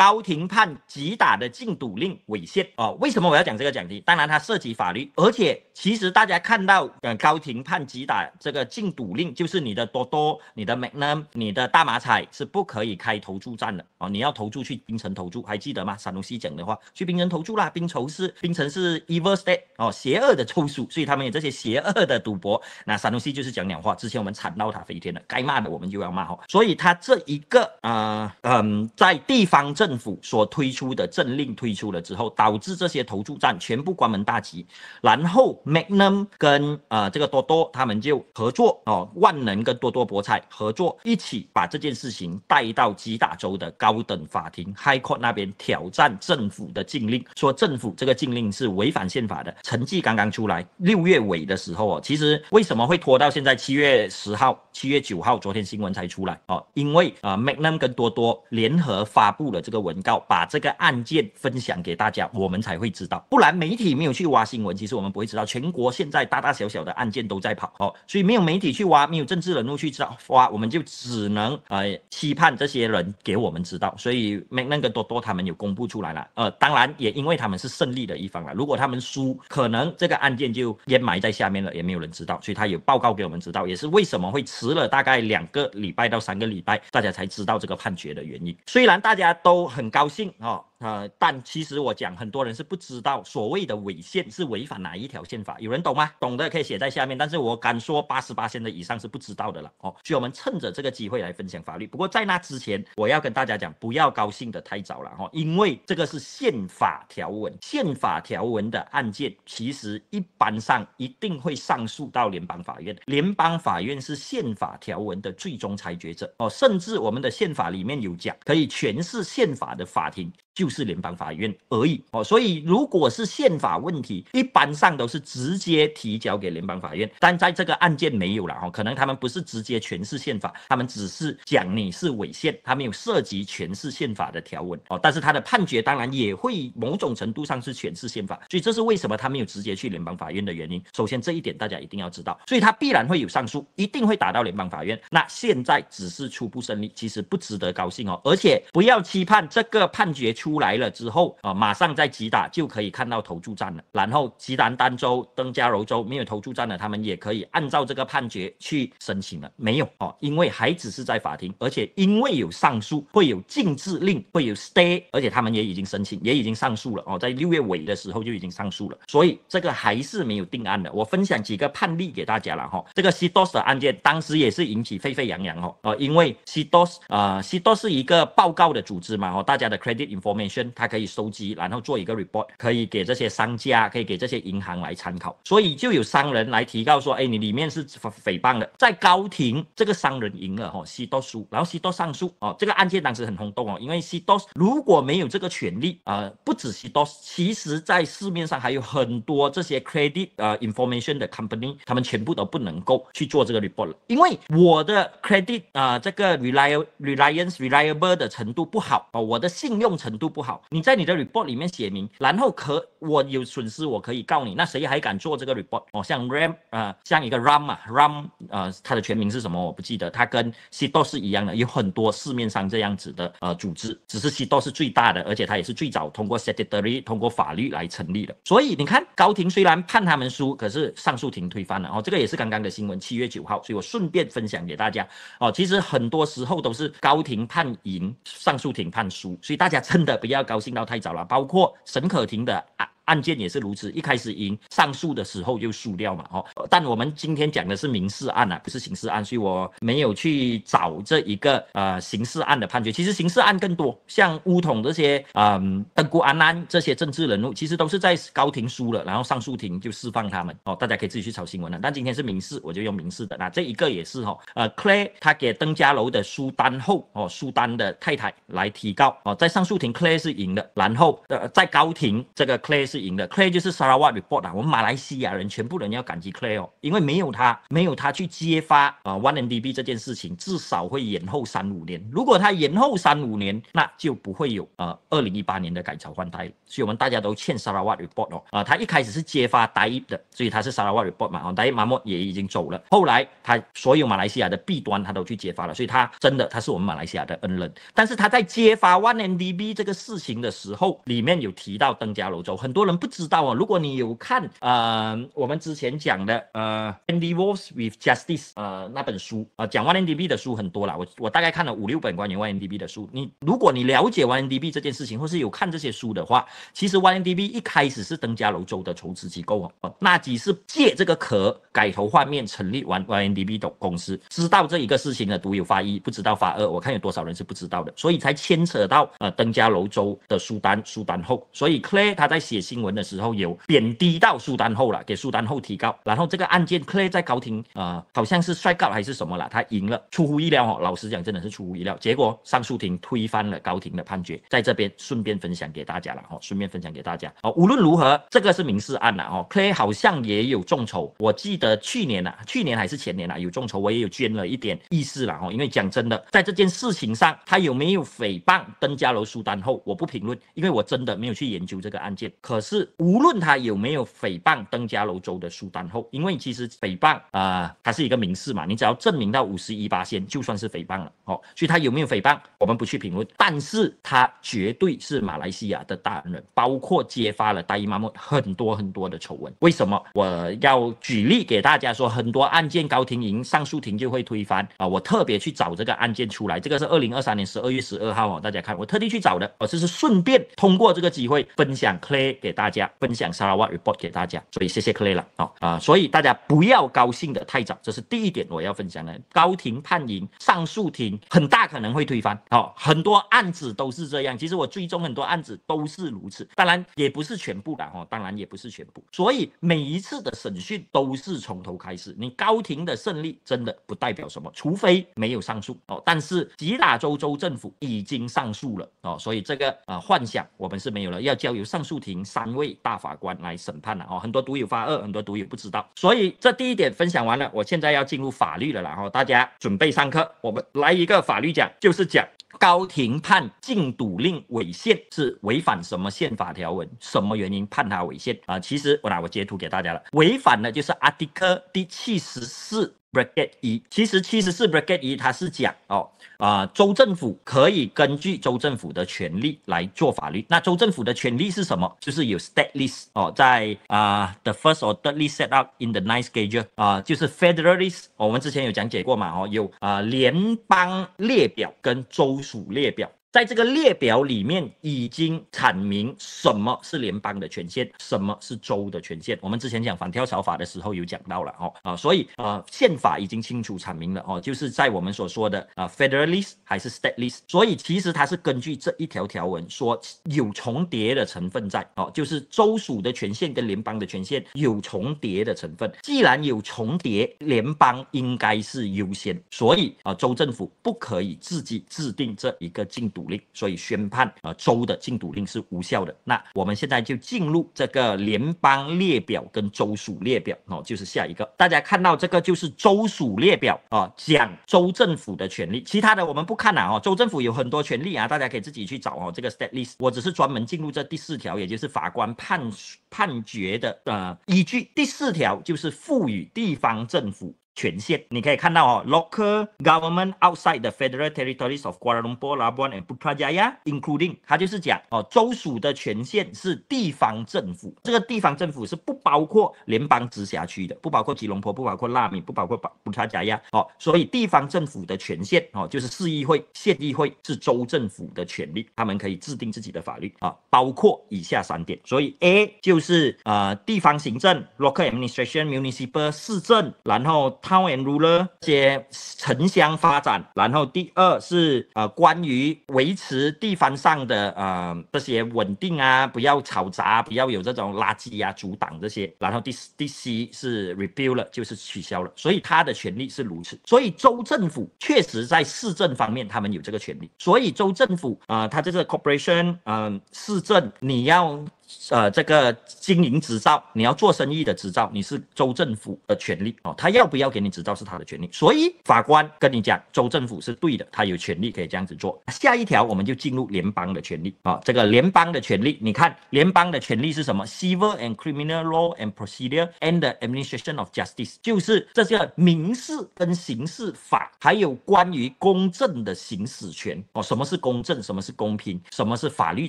高庭判吉打的禁赌令违宪哦，为什么我要讲这个讲题？当然它涉及法律，而且其实大家看到，嗯，高庭判吉打这个禁赌令，就是你的多多、你的 m a m 你的大马彩是不可以开投注站的哦，你要投注去冰城投注，还记得吗？山东西讲的话，去冰城投注啦，冰城是冰城是 evil state 哦，邪恶的抽数，所以他们有这些邪恶的赌博。那山东西就是讲两话，之前我们惨到他飞天了，该骂的我们就要骂哈，所以他这一个呃嗯，在地方政。政府所推出的政令推出了之后，导致这些投注站全部关门大吉。然后，Magnum 跟呃这个多多他们就合作哦，万能跟多多博彩合作，一起把这件事情带到几大州的高等法庭 High Court 那边挑战政府的禁令，说政府这个禁令是违反宪法的。成绩刚刚出来，六月尾的时候哦，其实为什么会拖到现在七月十号、七月九号？昨天新闻才出来哦，因为啊，Magnum 跟多多联合发布了这个。文告把这个案件分享给大家，我们才会知道。不然媒体没有去挖新闻，其实我们不会知道。全国现在大大小小的案件都在跑哦，所以没有媒体去挖，没有政治人物去知道挖，我们就只能呃期盼这些人给我们知道。所以那那个多多他们有公布出来了，呃，当然也因为他们是胜利的一方了。如果他们输，可能这个案件就掩埋在下面了，也没有人知道。所以他有报告给我们知道，也是为什么会迟了大概两个礼拜到三个礼拜，大家才知道这个判决的原因。虽然大家都。很高兴啊！呃，但其实我讲很多人是不知道所谓的违宪是违反哪一条宪法，有人懂吗？懂的可以写在下面，但是我敢说八十八线的以上是不知道的了哦。所以我们趁着这个机会来分享法律。不过在那之前，我要跟大家讲，不要高兴的太早了哦，因为这个是宪法条文，宪法条文的案件其实一般上一定会上诉到联邦法院，联邦法院是宪法条文的最终裁决者哦，甚至我们的宪法里面有讲可以诠释宪法的法庭。就是联邦法院而已哦，所以如果是宪法问题，一般上都是直接提交给联邦法院。但在这个案件没有了哦，可能他们不是直接诠释宪法，他们只是讲你是违宪，他们有涉及诠释宪法的条文哦。但是他的判决当然也会某种程度上是诠释宪法，所以这是为什么他没有直接去联邦法院的原因。首先这一点大家一定要知道，所以他必然会有上诉，一定会打到联邦法院。那现在只是初步胜利，其实不值得高兴哦，而且不要期盼这个判决出。出来了之后啊，马上在吉打就可以看到投注站了。然后吉兰丹州、登加柔州没有投注站的，他们也可以按照这个判决去申请了。没有哦，因为还只是在法庭，而且因为有上诉，会有禁制令，会有 stay，而且他们也已经申请，也已经上诉了哦，在六月尾的时候就已经上诉了，所以这个还是没有定案的。我分享几个判例给大家了哈，这个 CDOs 案件当时也是引起沸沸扬扬哦，呃，因为 CDOs 啊，CDOs 是一个报告的组织嘛，哦，大家的 credit info。information，它可以收集，然后做一个 report，可以给这些商家，可以给这些银行来参考。所以就有商人来提告说，哎，你里面是诽谤的。在高庭，这个商人赢了，哈，西多输，然后西多上诉，哦，这个案件当时很轰动哦，因为西多如果没有这个权利，呃，不止西多，其实在市面上还有很多这些 credit 呃 information 的 company，他们全部都不能够去做这个 report 了，因为我的 credit 呃这个 r e l i a b c l i reliable 的程度不好哦，我的信用程。度。都不好，你在你的 report 里面写明，然后可我有损失，我可以告你，那谁还敢做这个 report？哦，像 Ram 啊，像一个 Ram 啊，Ram 啊，它的全名是什么？我不记得，它跟 CDO 是一样的，有很多市面上这样子的呃组织，只是 CDO 是最大的，而且它也是最早通过 statutory 通过法律来成立的。所以你看，高庭虽然判他们输，可是上诉庭推翻了，哦，这个也是刚刚的新闻，七月九号，所以我顺便分享给大家。哦，其实很多时候都是高庭判赢，上诉庭判输，所以大家真的。不要高兴到太早了，包括沈可婷的啊。案件也是如此，一开始赢上诉的时候就输掉嘛，哦，但我们今天讲的是民事案啊，不是刑事案，所以我没有去找这一个呃刑事案的判决。其实刑事案更多，像乌统这些嗯登姑安安这些政治人物，其实都是在高庭输了，然后上诉庭就释放他们哦。大家可以自己去炒新闻了。但今天是民事，我就用民事的。那这一个也是哈，呃，Clay 他给登家楼的苏丹后哦，苏丹的太太来提告哦，在上诉庭 Clay 是赢的，然后呃在高庭这个 Clay 是。赢的 Clay 就是 Sarah w a t Report 啊，我们马来西亚人全部人要感激 Clay 哦，因为没有他，没有他去揭发啊 o n e n d b 这件事情，至少会延后三五年。如果他延后三五年，那就不会有呃二零一八年的改朝换代。所以我们大家都欠 Sarah w a t Report 哦，啊，他一开始是揭发 Die 的，所以他是 Sarah w a t Report 嘛，啊，Die 马莫也已经走了，后来他所有马来西亚的弊端他都去揭发了，所以他真的他是我们马来西亚的恩人。但是他在揭发 o n e n d b 这个事情的时候，里面有提到登加楼州很多。多人不知道哦。如果你有看呃，我们之前讲的呃，《Andy w a l f with Justice》呃那本书啊，讲 y n d b 的书很多了。我我大概看了五六本关于 y n d b 的书。你如果你了解 y n d b 这件事情，或是有看这些书的话，其实 y n d b 一开始是登嘉楼州的筹资机构，哦，那只是借这个壳改头换面成立完 y n d b 的公司。知道这一个事情的，独有发一；不知道发二。我看有多少人是不知道的，所以才牵扯到呃，登嘉楼州的书单书单后，所以 Clay 他在写。新闻的时候有贬低到苏丹后了，给苏丹后提高，然后这个案件 Clay 在高庭啊，好像是摔告还是什么了，他赢了，出乎意料哦。老实讲，真的是出乎意料。结果上诉庭推翻了高庭的判决，在这边顺便分享给大家了哦，顺便分享给大家哦。无论如何，这个是民事案了哦，Clay 好像也有众筹，我记得去年啊，去年还是前年啊，有众筹，我也有捐了一点意思了哦。因为讲真的，在这件事情上，他有没有诽谤登家楼苏丹后，我不评论，因为我真的没有去研究这个案件可。是，无论他有没有诽谤登嘉楼州的苏丹后，因为其实诽谤啊，他是一个民事嘛，你只要证明到五十一八先，就算是诽谤了。哦。所以他有没有诽谤，我们不去评论，但是他绝对是马来西亚的大恩人，包括揭发了大姨妈们很多很多的丑闻。为什么我要举例给大家说，很多案件高庭赢，上诉庭就会推翻啊？我特别去找这个案件出来，这个是二零二三年十二月十二号哦，大家看，我特地去找的，我这是顺便通过这个机会分享 Clay 给。给大家分享 s a r a report 给大家，所以谢谢 Clay 了哦啊，所以大家不要高兴的太早，这是第一点我要分享的。高庭判赢上诉庭很大可能会推翻哦，很多案子都是这样。其实我追踪很多案子都是如此，当然也不是全部的哦，当然也不是全部。所以每一次的审讯都是从头开始，你高庭的胜利真的不代表什么，除非没有上诉哦。但是吉打州州政府已经上诉了哦，所以这个呃幻想我们是没有了，要交由上诉庭上。三位大法官来审判了哦，很多赌友发二，很多赌友不知道，所以这第一点分享完了，我现在要进入法律了，然后大家准备上课，我们来一个法律讲，就是讲高庭判禁赌令违宪是违反什么宪法条文，什么原因判它违宪啊？其实我拿我截图给大家了，违反的就是阿迪科第七十四。Bracket 一，其实七十四 Bracket 一，它是讲哦，啊，州政府可以根据州政府的权利来做法律。那州政府的权利是什么？就是有 State List 哦，在啊，the first or thirdly set up in the Ninth Gage 啊，就是 Federalist。我们之前有讲解过嘛，哦，有啊，联邦列表跟州属列表。在这个列表里面已经阐明什么是联邦的权限，什么是州的权限。我们之前讲反跳槽法的时候有讲到了哦啊，所以呃宪法已经清楚阐明了哦，就是在我们所说的啊，federalist 还是 stateist。所以其实它是根据这一条条文说有重叠的成分在哦，就是州属的权限跟联邦的权限有重叠的成分。既然有重叠，联邦应该是优先，所以啊州政府不可以自己制定这一个进度。令，所以宣判，呃，州的禁赌令是无效的。那我们现在就进入这个联邦列表跟州属列表，哦，就是下一个，大家看到这个就是州属列表啊，讲州政府的权利，其他的我们不看了啊。州政府有很多权利啊，大家可以自己去找哦。这个 state list，我只是专门进入这第四条，也就是法官判判决的呃依据，第四条就是赋予地方政府。权限，你可以看到哦，local government outside the federal territories of Kuala Lumpur、Labuan and Putrajaya，including，他就是讲哦，州属的权限是地方政府，这个地方政府是不包括联邦直辖区的，不包括吉隆坡，不包括纳米，不包括巴布查加亚，哦，所以地方政府的权限哦，就是市议会、县议会是州政府的权利，他们可以制定自己的法律啊，包括以下三点，所以 A 就是呃地方行政 （local administration），municipal 市政），然后。Town and ruler，些城乡发展，然后第二是呃关于维持地方上的呃这些稳定啊，不要吵杂，不要有这种垃圾呀阻挡这些，然后第第 C 是 review 了，就是取消了，所以他的权利是如此，所以州政府确实在市政方面他们有这个权利，所以州政府啊，他这个 corporation，嗯，市政你要。呃，这个经营执照，你要做生意的执照，你是州政府的权利哦。他要不要给你执照是他的权利。所以法官跟你讲，州政府是对的，他有权利可以这样子做。下一条我们就进入联邦的权利啊，这个联邦的权利，你看联邦的权利是什么？Civil and Criminal Law and Procedure and the Administration of Justice，就是这些民事跟刑事法，还有关于公正的行使权哦。什么是公正？什么是公平？什么是法律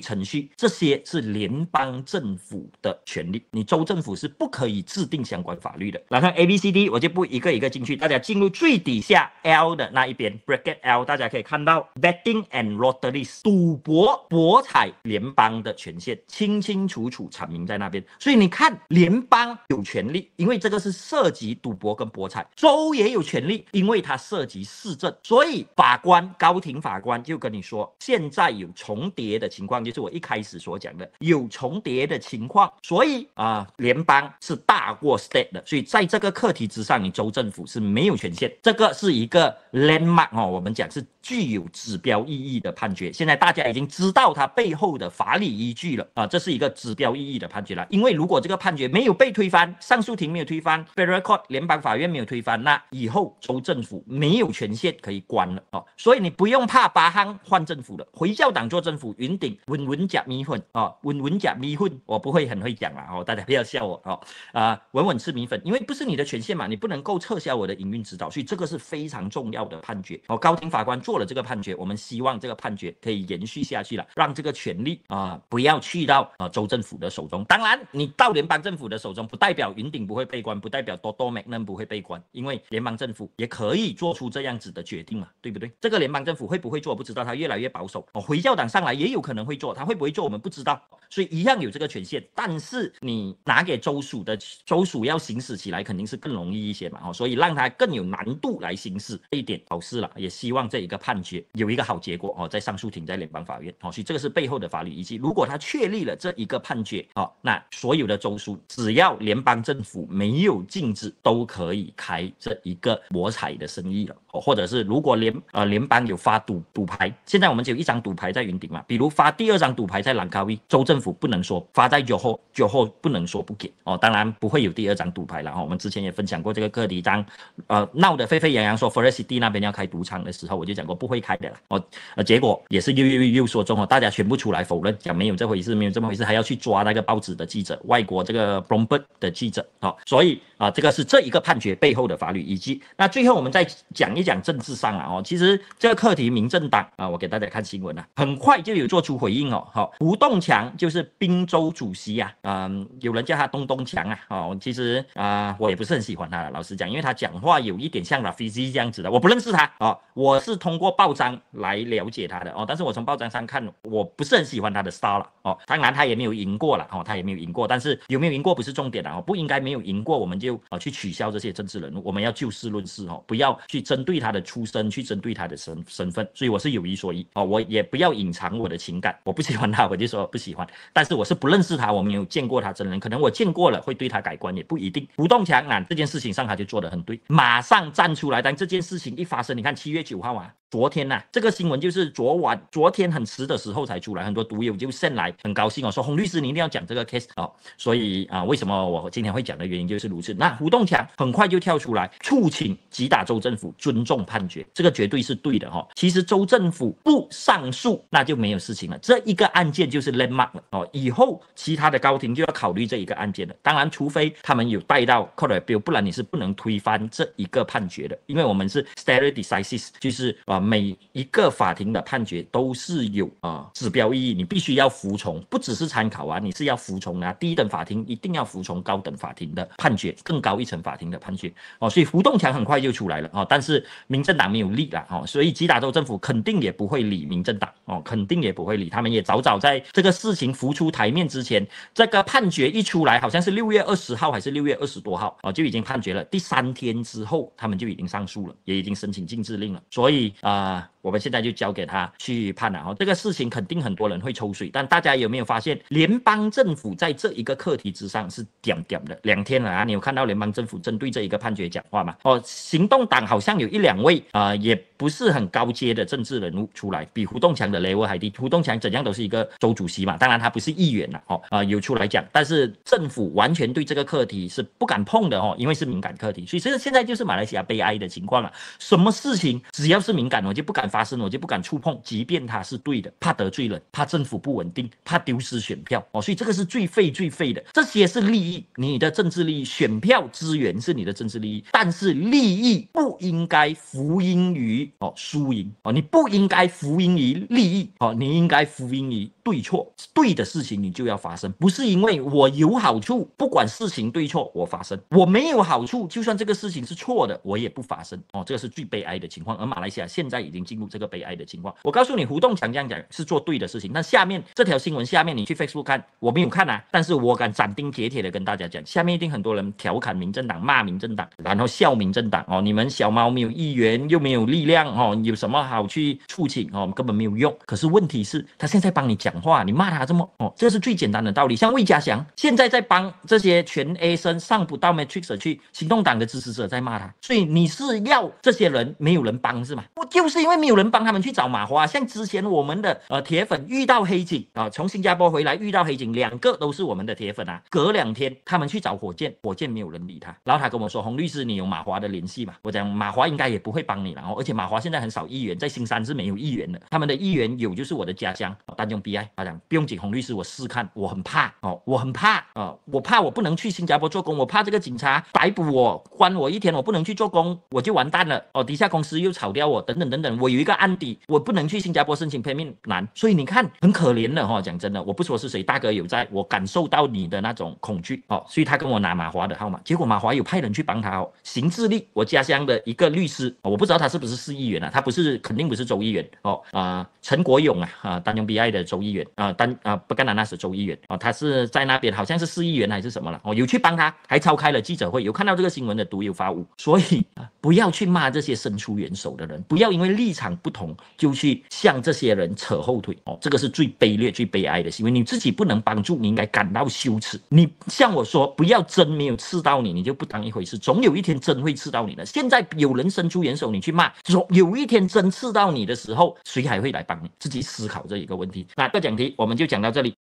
程序？这些是联邦。政府的权利，你州政府是不可以制定相关法律的。来看 A B C D，我就不一个一个进去，大家进入最底下 L 的那一边 Bracket L，大家可以看到 b e t t i n g and Lotteries 赌博博彩联邦的权限清清楚楚阐明在那边，所以你看联邦有权利，因为这个是涉及赌博跟博彩；州也有权利，因为它涉及市政。所以法官高庭法官就跟你说，现在有重叠的情况，就是我一开始所讲的有重。叠的情况，所以啊，联邦是大过 state 的，所以在这个课题之上，你州政府是没有权限。这个是一个 landmark 哦，我们讲是具有指标意义的判决。现在大家已经知道它背后的法理依据了啊，这是一个指标意义的判决了。因为如果这个判决没有被推翻，上诉庭没有推翻，Federal Court 联邦法院没有推翻，那以后州政府没有权限可以关了哦。所以你不用怕巴汉换政府了，回教党做政府，云顶稳稳假米粉啊，稳稳假米粉。我不会很会讲啦，哦，大家不要笑我哦，啊，稳稳吃米粉，因为不是你的权限嘛，你不能够撤销我的营运指导，所以这个是非常重要的判决。哦，高庭法官做了这个判决，我们希望这个判决可以延续下去了，让这个权利啊不要去到呃州政府的手中。当然，你到联邦政府的手中，不代表云顶不会被关，不代表多多美那不会被关，因为联邦政府也可以做出这样子的决定嘛，对不对？这个联邦政府会不会做不知道，他越来越保守。哦，回教党上来也有可能会做，他会不会做我们不知道，所以一样。有这个权限，但是你拿给州属的州属要行使起来，肯定是更容易一些嘛哦，所以让它更有难度来行使这一点好事了，也希望这一个判决有一个好结果哦。在上诉庭，在联邦法院哦，所以这个是背后的法律依据。如果他确立了这一个判决哦，那所有的州属只要联邦政府没有禁止，都可以开这一个博彩的生意了哦，或者是如果联呃联邦有发赌赌牌，现在我们只有一张赌牌在云顶嘛，比如发第二张赌牌在兰卡威，州政府不能。说发在酒后，酒后不能说不给哦，当然不会有第二张赌牌了哈。我们之前也分享过这个课题，当呃闹得沸沸扬扬说佛罗里达那边要开赌场的时候，我就讲过不会开的了哦，呃结果也是又又又说中哦，大家全部出来否认，讲没有这回事，没有这么回事，还要去抓那个报纸的记者，外国这个《Bloomberg》的记者哦。所以啊，这个是这一个判决背后的法律依据。那最后我们再讲一讲政治上啊，哦，其实这个课题民政党啊，我给大家看新闻了，很快就有做出回应哦，好，吴动强就是并。荆州主席啊，嗯，有人叫他东东强啊，哦，其实啊，我也不是很喜欢他。老实讲，因为他讲话有一点像拉菲兹这样子的，我不认识他哦，我是通过报章来了解他的哦。但是我从报章上看，我不是很喜欢他的 s t 杀了哦。当然，他也没有赢过了哦，他也没有赢过。但是有没有赢过不是重点的哦，不应该没有赢过我们就啊去取消这些政治人物，我们要就事论事哦，不要去针对他的出身，去针对他的身身份。所以我是有一说一哦，我也不要隐藏我的情感，我不喜欢他，我就说不喜欢。但是我。我是不认识他，我没有见过他真人。可能我见过了，会对他改观也不一定。胡栋强啊，这件事情上他就做得很对，马上站出来。但这件事情一发生，你看七月九号啊，昨天呐，这个新闻就是昨晚、昨天很迟的时候才出来。很多毒友就上来很高兴哦，说洪律师你一定要讲这个 case 哦。所以啊，为什么我今天会讲的原因就是如此。那胡栋强很快就跳出来，促请击打州政府尊重判决，这个绝对是对的哈。其实州政府不上诉，那就没有事情了。这一个案件就是 landmark 哦。以后其他的高庭就要考虑这一个案件了。当然，除非他们有带到 Court Appeal，不然你是不能推翻这一个判决的。因为我们是 Stare Decisis，就是啊每一个法庭的判决都是有啊指标意义，你必须要服从，不只是参考啊，你是要服从啊。第一等法庭一定要服从高等法庭的判决，更高一层法庭的判决哦。所以胡栋强很快就出来了哦。但是民政党没有力啦哦，所以吉达州政府肯定也不会理民政党哦，肯定也不会理他们，也早早在这个事情浮出台。台面之前，这个判决一出来，好像是六月二十号还是六月二十多号啊，就已经判决了。第三天之后，他们就已经上诉了，也已经申请禁制令了。所以啊，我们现在就交给他去判了哈。这个事情肯定很多人会抽水，但大家有没有发现，联邦政府在这一个课题之上是点点的两天了啊？你有看到联邦政府针对这一个判决讲话吗？哦，行动党好像有一两位啊也。不是很高阶的政治人物出来，比胡东强的雷欧还低。胡东强怎样都是一个州主席嘛，当然他不是议员了哦。啊，有出来讲，但是政府完全对这个课题是不敢碰的哦，因为是敏感课题，所以现在就是马来西亚悲哀的情况了。什么事情只要是敏感，我就不敢发生，我就不敢触碰，即便他是对的，怕得罪人，怕政府不稳定，怕丢失选票哦。所以这个是最废最废的。这些是利益，你的政治利益、选票资源是你的政治利益，但是利益不应该服音于。哦，输赢哦，你不应该服音于利益哦，你应该服音于。对错，对的事情你就要发生，不是因为我有好处，不管事情对错，我发生。我没有好处，就算这个事情是错的，我也不发生。哦，这个是最悲哀的情况。而马来西亚现在已经进入这个悲哀的情况。我告诉你，胡栋强这样讲是做对的事情。那下面这条新闻，下面你去 Facebook 看，我没有看啊，但是我敢斩钉截铁的跟大家讲，下面一定很多人调侃民政党，骂民政党，然后笑民政党。哦，你们小猫没有议员，又没有力量，哦，有什么好去促请？哦，根本没有用。可是问题是，他现在帮你讲。讲话你骂他这么哦，这是最简单的道理。像魏家祥现在在帮这些全 A 生上不到 Matrix 去行动党的支持者在骂他，所以你是要这些人没有人帮是吗？我就是因为没有人帮他们去找马华。像之前我们的呃铁粉遇到黑警啊，从新加坡回来遇到黑警，两个都是我们的铁粉啊。隔两天他们去找火箭，火箭没有人理他，然后他跟我说：“洪律师，你有马华的联系吗？”我讲马华应该也不会帮你了。哦，而且马华现在很少议员，在新山是没有议员的，他们的议员有就是我的家乡丹绒 B 亚。他讲不用紧，洪律师，我试试看，我很怕哦，我很怕啊，我怕我不能去新加坡做工，我怕这个警察逮捕我，关我一天，我不能去做工，我就完蛋了哦。底下公司又炒掉我，等等等等，我有一个案底，我不能去新加坡申请 pay 命难，所以你看很可怜的哈。讲真的，我不说是谁大哥有在，我感受到你的那种恐惧哦，所以他跟我拿马华的号码，结果马华有派人去帮他哦。邢志立，我家乡的一个律师，我不知道他是不是市议员啊，他不是，肯定不是州议员哦啊，陈国勇啊啊，丹牛 bi 的州议。员啊，但啊，不干了，那是州议员啊，他是在那边好像是市议员还是什么了，我有去帮他，还召开了记者会，有看到这个新闻的，独有发物，所以不要去骂这些伸出援手的人，不要因为立场不同就去向这些人扯后腿哦，这个是最卑劣、最悲哀的，行为你自己不能帮助，你应该感到羞耻。你像我说，不要真没有刺到你，你就不当一回事，总有一天真会刺到你的。现在有人伸出援手，你去骂，总有一天真刺到你的时候，谁还会来帮你？自己思考这一个问题，那个？讲题，我们就讲到这里。